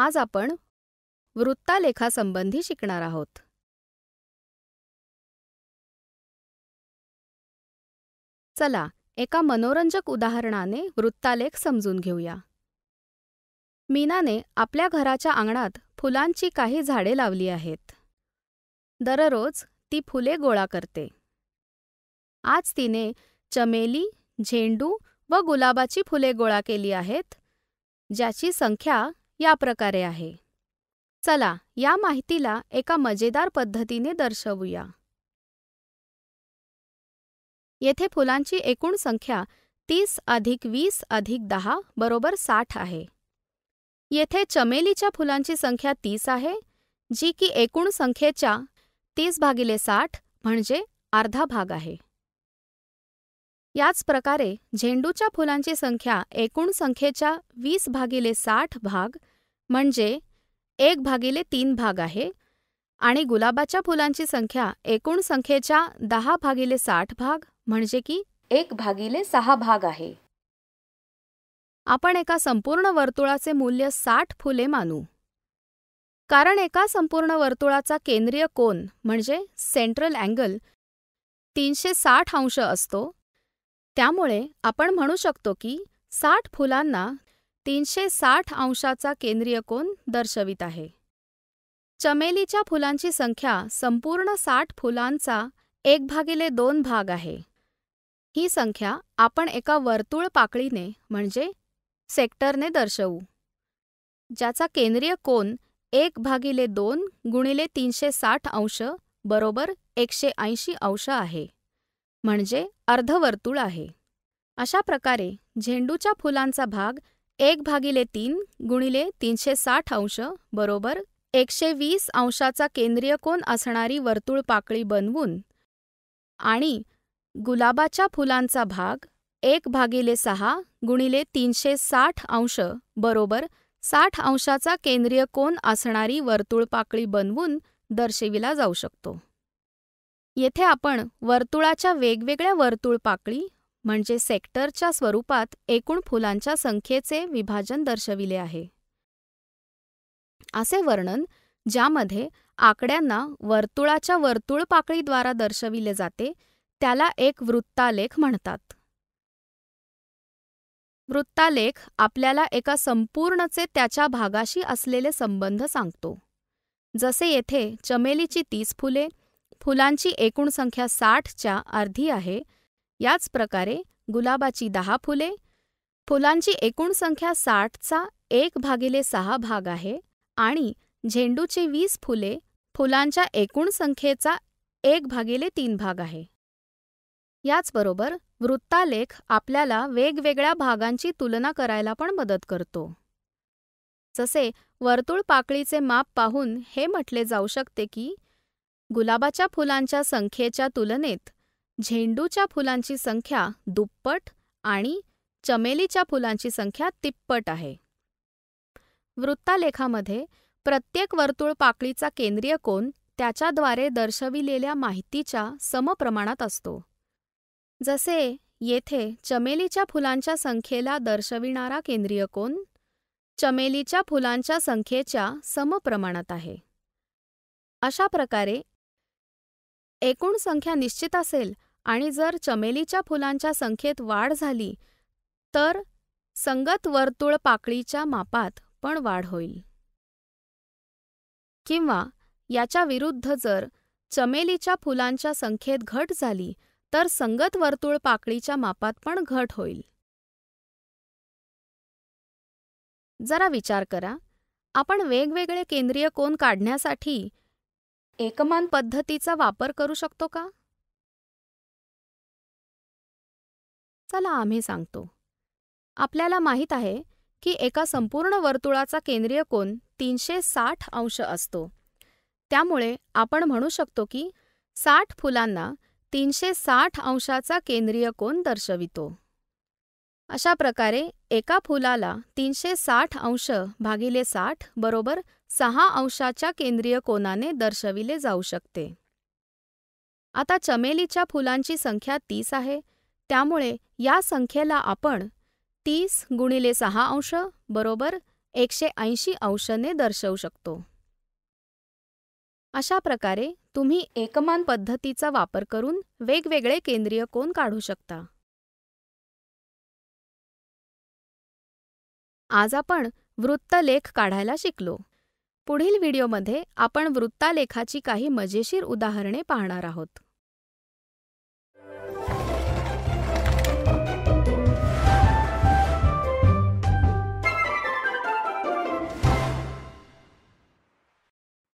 आज आपण वृत्तालेखासंबंधी शिकणार आहोत चला एका मनोरंजक उदाहरणाने वृत्तालेख समजून घेऊया मीनाने आपल्या घराच्या अंगणात फुलांची काही झाडे लावली आहेत दररोज ती फुले गोळा करते आज तिने चमेली झेंडू व गुलाबाची फुले गोळा केली आहेत ज्याची संख्या या प्रकारे आहे चला या माहितीला एका मजेदार पद्धतीने दर्शवूया येथे फुलांची एकूण संख्या तीस अधिक वीस अधिक दहा बरोबर साठ आहे येथे चमेलीच्या फुलांची संख्या तीस आहे जी की एकूण संख्येच्या तीस भागिले साठ म्हणजे अर्धा भाग आहे याच प्रकारे झेंडूच्या फुलांची संख्या एकूण संख्येच्या वीस भागिले साठ भाग म्हणजे एक भागिले तीन भाग आहे आणि गुलाबाच्या फुलांची संख्या एकूण संख्येच्या दहा भागिले साठ भाग म्हणजे की एक भागिले सहा भाग आहे आपण एका संपूर्ण वर्तुळाचे मूल्य साठ फुले मानू कारण एका संपूर्ण वर्तुळाचा केंद्रीय कोन म्हणजे सेंट्रल अँगल तीनशे साठ अंश असतो त्यामुळे आपण म्हणू शकतो की साठ फुलांना तीनशे साठ अंशाचा केंद्रीय कोन दर्शवित आहे चमेलीच्या फुलांची संख्या संपूर्ण साठ फुलांचा एक भागिले दोन भाग आहे ही संख्या आपण एका वर्तुळ पाकळीने म्हणजे सेक्टरने दर्शवू ज्याचा केंद्रीय कोन एक भागिले दोन गुणिले तीनशे साठ अंश बरोबर एकशे ऐंशी अंश आहे म्हणजे अर्धवर्तुळ आहे अशा प्रकारे झेंडूच्या फुलांचा भाग एक भागिले तीन गुणिले तीनशे साठ अंश बरोबर एकशे वीस अंशाचा केंद्रीय कोन असणारी वर्तुळ पाकळी बनवून आणि गुलाबाच्या फुलांचा भाग एक भागिले सहा गुणिले तीनशे साठ अंश बरोबर साठ अंशाचा केंद्रीय कोन असणारी वर्तुळ पाकळी बनवून दर्शविला जाऊ शकतो येथे आपण वर्तुळाच्या वेगवेगळ्या वर्तुळ पाकळी म्हणजे सेक्टरच्या स्वरूपात एकूण फुलांच्या संख्येचे विभाजन दर्शविले आहे असे वर्णन ज्यामध्ये आकड्यांना वर्तुळाच्या वर्तुळ पाकळीद्वारा दर्शविले जाते त्याला एक वृत्तालेख म्हणतात वृत्तालेख आपल्याला एका संपूर्णचे त्याच्या भागाशी असलेले संबंध सांगतो जसे येथे चमेलीची तीस फुले फुलांची एकूण संख्या साठच्या अर्धी आहे याच प्रकारे गुलाबाची दहा फुले फुलांची एकूण संख्या साठचा एक भागिले सहा भाग आहे आणि झेंडूची वीस फुले फुलांच्या एकूण संख्येचा एक भागिले तीन भाग आहे याचबरोबर वृत्तालेख आपल्याला वेगवेगळ्या भागांची तुलना करायला पण मदत करतो जसे वर्तुळ पाकळीचे माप पाहून हे म्हटले जाऊ शकते की गुलाबाच्या फुलांच्या संख्येच्या तुलनेत झेंडूच्या फुलांची संख्या दुप्पट आणि चमेलीच्या फुलांची संख्या तिप्पट आहे वृत्तालेखामध्ये प्रत्येक वर्तुळ पाकळीचा केंद्रीय कोन त्याच्याद्वारे दर्शविलेल्या माहितीच्या समप्रमाणात असतो जसे येथे चमेलीच्या फुलांच्या संख्येला दर्शविणारा केंद्रीय कोन चमेलीच्या फुलांच्या संख्येच्या समप्रमाणात आहे अशा प्रकारे एकूण संख्या निश्चित असेल आणि जर चमेलीच्या फुलांच्या संख्येत वाढ झाली तर संगत वर्तुळ पाकळीच्या मापात पण वाढ होईल किंवा याच्या विरुद्ध जर चमेलीच्या फुलांच्या संख्येत घट झाली तर संगत वर्तुळ पाकळीच्या मापात पण घट होईल जरा विचार करा आपण वेगवेगळे केंद्रीय कोन काढण्यासाठी एकमान पद्धतीचा वापर करू शकतो का चला आम्ही सांगतो आपल्याला माहीत आहे की एका संपूर्ण वर्तुळाचा केंद्रीय कोन तीनशे साठ अंश असतो त्यामुळे आपण म्हणू शकतो की साठ फुलांना तीनशे साठ अंशाचा केंद्रीय कोन दर्शवितो अशा प्रकारे एका फुलाला तीनशे साठ अंश भागिले साठ बरोबर सहा अंशाच्या केंद्रीय कोनाने दर्शविले जाऊ शकते आता चमेलीच्या फुलांची संख्या तीस आहे त्यामुळे या संख्येला आपण तीस गुणिले सहा अंश बरोबर एकशे ऐंशी अंशने दर्शवू शकतो अशा प्रकारे तुम्ही एकमान पद्धतीचा वापर करून वेगवेगळे केंद्रीय कोन काढू शकता आज आपण वृत्तलेख काढायला शिकलो पुढील व्हिडिओमध्ये आपण वृत्तालेखाची काही मजेशीर उदाहरणे पाहणार आहोत